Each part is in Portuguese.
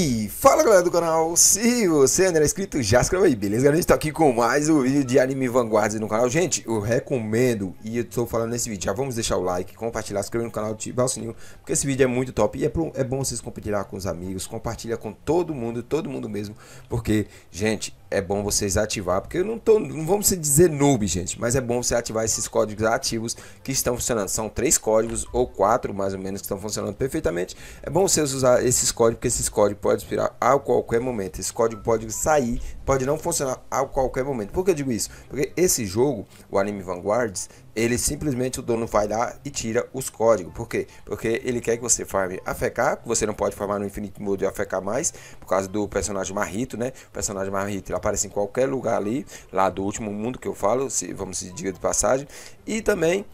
E fala galera do canal, se você ainda não é inscrito, já se inscreve aí, beleza? Galera, a gente tá aqui com mais um vídeo de anime vanguarda no canal. Gente, eu recomendo, e eu tô falando nesse vídeo, já vamos deixar o like, compartilhar, se inscrever no canal, ativar o sininho, porque esse vídeo é muito top e é, pro, é bom vocês compartilhar com os amigos, compartilha com todo mundo, todo mundo mesmo, porque, gente, é bom vocês ativar, porque eu não tô, não vamos dizer noob, gente, mas é bom você ativar esses códigos ativos que estão funcionando. São três códigos ou quatro, mais ou menos, que estão funcionando perfeitamente. É bom vocês usar esses códigos, porque esses códigos pode expirar a qualquer momento. Esse código pode sair, pode não funcionar a qualquer momento. Por que eu digo isso? Porque esse jogo, o anime Vanguards, ele simplesmente o dono vai lá e tira os códigos. Por quê? Porque ele quer que você farme afecar você não pode farmar no Infinite Mode afetar mais, por causa do personagem Marrito, né? O personagem Marrito aparece em qualquer lugar ali, lá do último mundo que eu falo, se vamos se diga de passagem. E também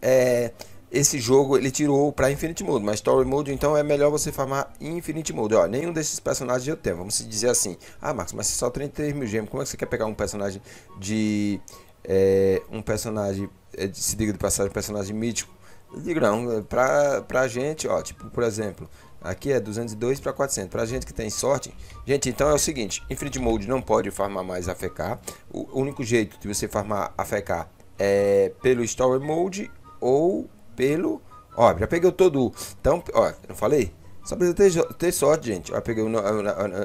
é esse jogo ele tirou para Infinite Mode, mas Story Mode então é melhor você farmar Infinite Mode. Ó, nenhum desses personagens eu tenho. Vamos dizer assim: Ah, Max, mas só 33 mil gemas. Como é que você quer pegar um personagem de. É, um personagem. É, se diga de passagem, um personagem mítico? Eu digo, não, pra, pra gente, ó, tipo, por exemplo, aqui é 202 para 400. Pra gente que tem sorte, gente, então é o seguinte: Infinite Mode não pode farmar mais AFK. O único jeito de você farmar AFK é pelo Story Mode ou pelo. Ó, já peguei o todo. Então, ó, não falei? Só precisa ter, ter, sorte, gente. Aí peguei o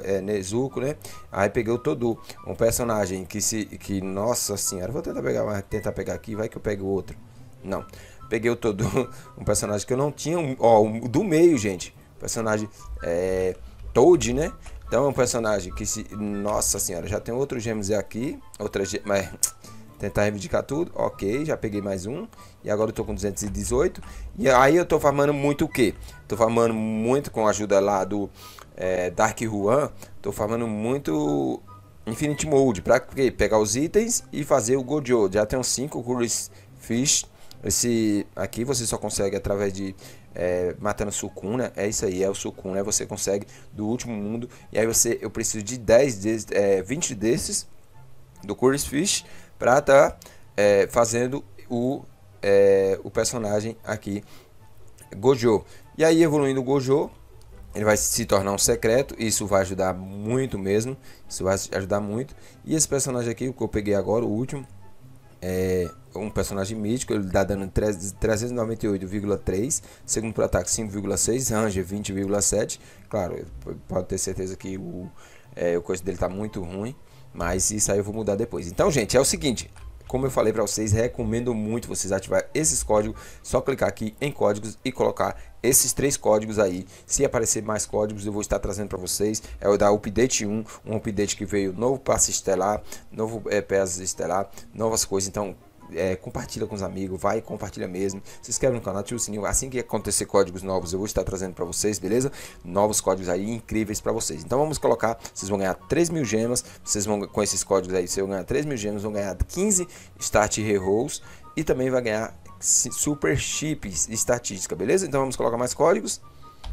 é, Nezuko, né? Aí peguei o todo Um personagem que se. que Nossa senhora, vou tentar pegar, tentar pegar aqui, vai que eu pego outro. Não. Peguei o todo um personagem que eu não tinha. Ó, um, do meio, gente. Personagem é, Toad, né? Então é um personagem que se. Nossa senhora, já tem outros gêmeos aqui. Outra gêmea. Mas Tentar reivindicar tudo. Ok, já peguei mais um. E agora eu tô com 218. E aí eu tô farmando muito o quê? Tô farmando muito com a ajuda lá do é, Dark Juan. Tô farmando muito Infinity Mode. Pra quê? Pegar os itens e fazer o Gojo. Já tenho 5 Curious Fish. Esse aqui você só consegue através de é, matando Sukuna, É isso aí, é o sucuna. É você consegue do último mundo. E aí você, eu preciso de 10 desses, é, 20 desses do Curious Fish para estar tá, é, fazendo o, é, o personagem aqui, Gojo. E aí, evoluindo o Gojo, ele vai se tornar um secreto, isso vai ajudar muito mesmo, isso vai ajudar muito. E esse personagem aqui, o que eu peguei agora, o último, é um personagem mítico, ele dá dano 398,3, segundo para ataque 5,6, Ranger 20,7. Claro, pode ter certeza que o, é, o coisa dele tá muito ruim, mas isso aí eu vou mudar depois. Então, gente, é o seguinte. Como eu falei para vocês, recomendo muito vocês ativar esses códigos. Só clicar aqui em códigos e colocar esses três códigos aí. Se aparecer mais códigos, eu vou estar trazendo para vocês. É o da Update 1, um update que veio novo passe estelar, novo é, peças estelar, novas coisas. Então, é, compartilha com os amigos, vai e compartilha mesmo. Se inscreve no canal, ativa o sininho. Assim que acontecer códigos novos, eu vou estar trazendo para vocês, beleza? Novos códigos aí incríveis para vocês. Então vamos colocar, vocês vão ganhar 3 mil gemas, vocês vão com esses códigos aí, vocês vão ganhar 3 mil gemas, vão ganhar 15 start rerolls e também vai ganhar super chips estatística, beleza? Então vamos colocar mais códigos.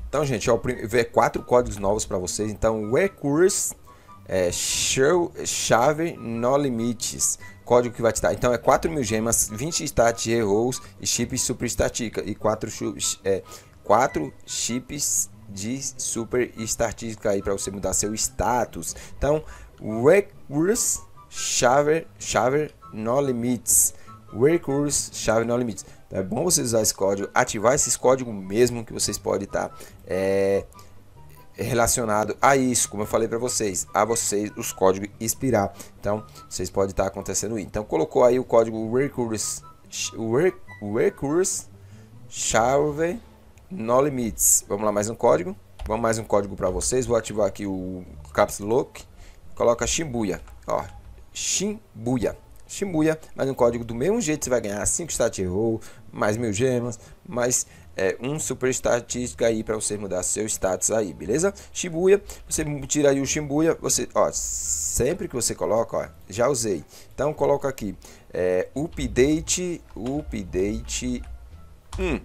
Então, gente, ó, é quatro códigos novos para vocês. Então, Recurse, é, show, Chave No Limites, código que vai te dar. Então é 4 mil gemas, 20 stats heroes e chips super estatística. E 4, é, 4 chips de super estatística aí para você mudar seu status. Então, Recurse Shaver, Shaver No Limits. Recurse Chave No Limits. Então é bom você usar esse código, ativar esses códigos mesmo que vocês podem estar. Tá, é, relacionado a isso, como eu falei para vocês, a vocês os códigos expirar. Então, vocês podem estar tá acontecendo isso. Então, colocou aí o código recurs Recurs chave no limits. Vamos lá, mais um código. Vamos mais um código para vocês. Vou ativar aqui o caps lock. Coloca Shimbuya. Ó, Shimbuya. Shimbuya, mais um código do mesmo jeito você vai ganhar 5 stat roll, mais mil gemas, mais é, um super estatística aí para você mudar seu status aí, beleza? Shibuya, você tira aí o Shibuya, você, ó, sempre que você coloca, ó, já usei. Então coloca aqui, é, update, update 1.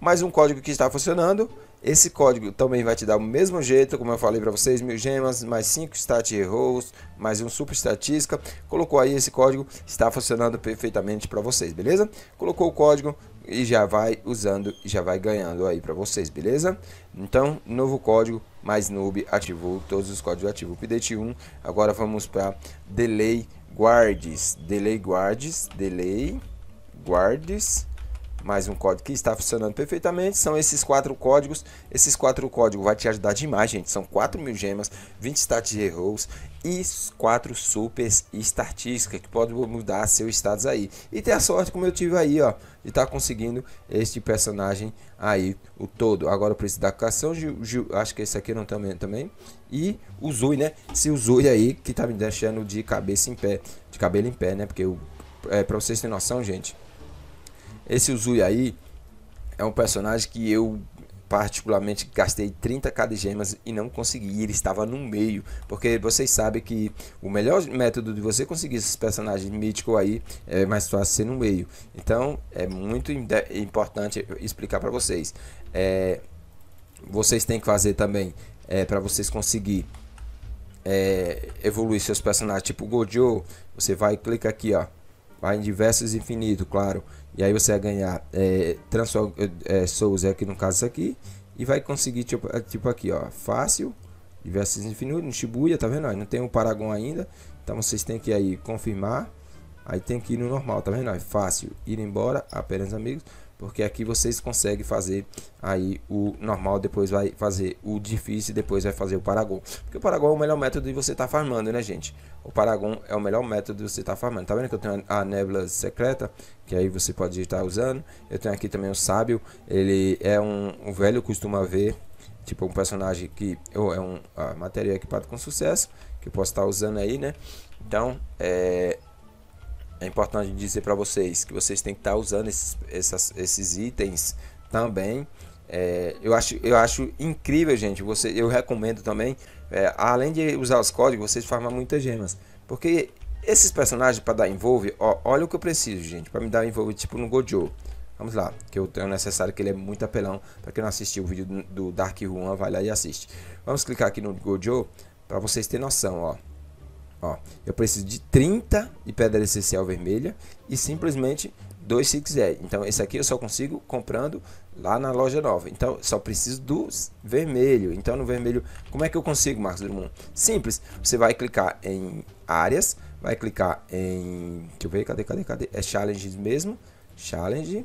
Mais um código que está funcionando. Esse código também vai te dar o mesmo jeito, como eu falei para vocês, mil gemas, mais 5 stat heroes, mais um super estatística. Colocou aí esse código, está funcionando perfeitamente para vocês, beleza? Colocou o código, e já vai usando e já vai ganhando aí para vocês, beleza? Então, novo código, mais noob, ativou todos os códigos ativos. Update 1, agora vamos para delay guards, delay guards, delay guards, mais um código que está funcionando perfeitamente. São esses quatro códigos. Esses quatro códigos vai te ajudar demais, gente. São 4 mil gemas, 20 status de heroes e 4 supers e que pode mudar seus status aí. E ter a sorte, como eu tive aí, ó, de estar tá conseguindo este personagem aí, o todo. Agora eu preciso da cação, acho que esse aqui não também também. E o Zui, né? Se o Zui aí que tá me deixando de cabeça em pé, de cabelo em pé, né? Porque eu, é, pra vocês terem noção, gente, esse Uzui aí é um personagem que eu particularmente gastei 30 gemas e não consegui, ele estava no meio, porque vocês sabem que o melhor método de você conseguir esses personagens míticos aí é mais fácil ser no meio. Então é muito importante explicar para vocês. É, vocês têm que fazer também é, para vocês conseguir é, evoluir seus personagens tipo Gojo, você vai clicar aqui ó vai em diversos infinito, claro. E aí você vai ganhar é, é, é, souls aqui no caso aqui. E vai conseguir tipo, é, tipo aqui, ó. Fácil. Diversos infinito. No Shibuya, tá vendo? Aí não tem o Paragon ainda. Então vocês têm que aí confirmar. Aí tem que ir no normal, tá vendo? Aí fácil. Ir embora. Apenas amigos porque aqui vocês conseguem fazer aí o normal, depois vai fazer o difícil, depois vai fazer o paragon. Porque o paragon é o melhor método de você estar tá farmando, né, gente? O paragon é o melhor método de você estar tá farmando. Tá vendo que eu tenho a nébula secreta, que aí você pode estar usando. Eu tenho aqui também o sábio, ele é um, um velho costuma ver, tipo um personagem que ou é um material equipado com sucesso, que eu posso estar tá usando aí, né? Então, é é importante dizer para vocês que vocês têm que estar tá usando esses, essas, esses itens também. É, eu, acho, eu acho incrível, gente. Você, eu recomendo também, é, além de usar os códigos, vocês farmam muitas gemas. Porque esses personagens para dar envolve, ó, olha o que eu preciso, gente, para me dar envolve tipo no Gojo. Vamos lá, que eu tenho necessário que ele é muito apelão. Para quem não assistiu o vídeo do Dark Ruan, vai lá e assiste. Vamos clicar aqui no Gojo para vocês terem noção, ó. Ó, eu preciso de 30 de pedra essencial vermelha e simplesmente 2 se quiser. Então, esse aqui eu só consigo comprando lá na loja nova. Então, só preciso do vermelho. Então, no vermelho, como é que eu consigo, Marcos Drummond? Simples. Você vai clicar em áreas, vai clicar em... Deixa eu ver, cadê, cadê, cadê? É challenge mesmo. Challenge.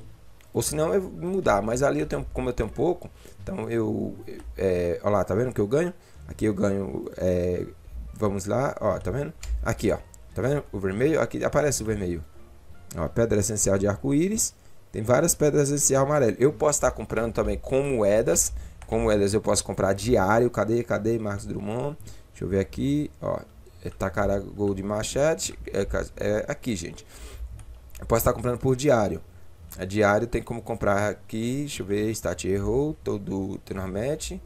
Ou se não, eu vou mudar. Mas ali, eu tenho, como eu tenho pouco, então eu... É, olha lá, tá vendo que eu ganho? Aqui eu ganho... É, Vamos lá, ó, tá vendo? Aqui, ó, tá vendo? O vermelho, aqui aparece o vermelho. Ó, pedra essencial de arco-íris. Tem várias pedras essencial amarelo. Eu posso estar tá comprando também com moedas. Com moedas eu posso comprar diário. Cadê, cadê, Marcos Drummond? Deixa eu ver aqui, ó. É Takara Gold Machete. É, é aqui, gente. Eu posso estar tá comprando por diário. A é diário tem como comprar aqui. Deixa eu ver. Stat Errou. Todo Tenormatch.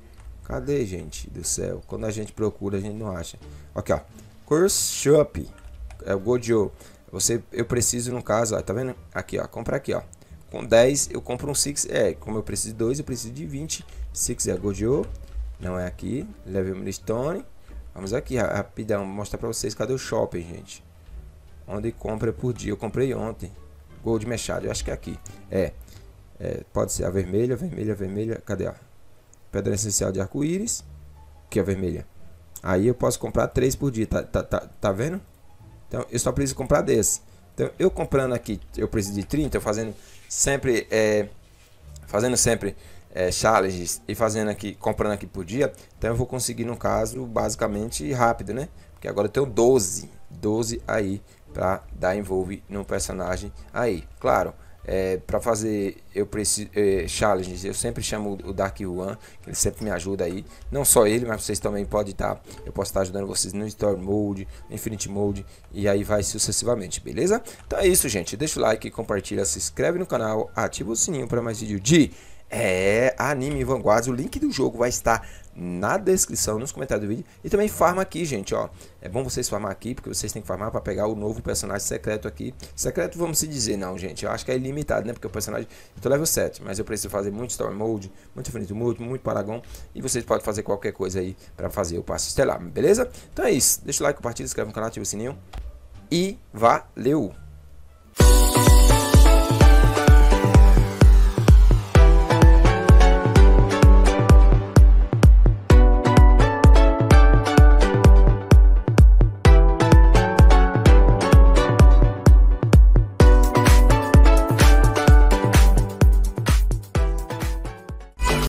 Cadê, gente do céu? Quando a gente procura, a gente não acha. Aqui, ó. Course Shop. É o Gojo. Você, eu preciso, no caso, ó, tá vendo? Aqui, ó. Compra aqui, ó. Com 10, eu compro um 6. É, como eu preciso de 2, eu preciso de 20. 6 é Gojo. Não é aqui. Level Milestone. Vamos aqui, rapidão. mostrar pra vocês. Cadê o shopping, gente? Onde compra por dia. Eu comprei ontem. Gold Mechado. Eu acho que é aqui. É. é pode ser a vermelha, vermelha, vermelha. Cadê, ó? pedra essencial de arco-íris, que é vermelha. Aí eu posso comprar três por dia, tá, tá, tá, tá vendo? Então eu só preciso comprar desse. Então eu comprando aqui, eu preciso de 30, eu fazendo sempre, é, fazendo sempre é, challenges e fazendo aqui, comprando aqui por dia, então eu vou conseguir no caso basicamente rápido, né? Porque agora eu tenho 12, 12 aí para dar envolve no personagem aí. Claro, é, para fazer eu preciso é, challenges eu sempre chamo o Dark One que ele sempre me ajuda aí não só ele mas vocês também podem estar tá, eu posso estar tá ajudando vocês no Storm Mode Infinity Mode e aí vai sucessivamente beleza então é isso gente deixa o like compartilha se inscreve no canal ativa o sininho para mais vídeo de é, anime Vanguarda. O link do jogo vai estar na descrição, nos comentários do vídeo. E também farma aqui, gente, ó. É bom vocês farmar aqui, porque vocês têm que farmar para pegar o novo personagem secreto aqui. Secreto, vamos se dizer, não, gente. Eu acho que é ilimitado, né? Porque o personagem... Eu tô level 7, mas eu preciso fazer muito Storm Mode, muito Infinito Mode, muito Paragon. E vocês podem fazer qualquer coisa aí para fazer o passo estelar, beleza? Então é isso. Deixa o like, compartilha, inscreve no canal, ativa o sininho. E valeu!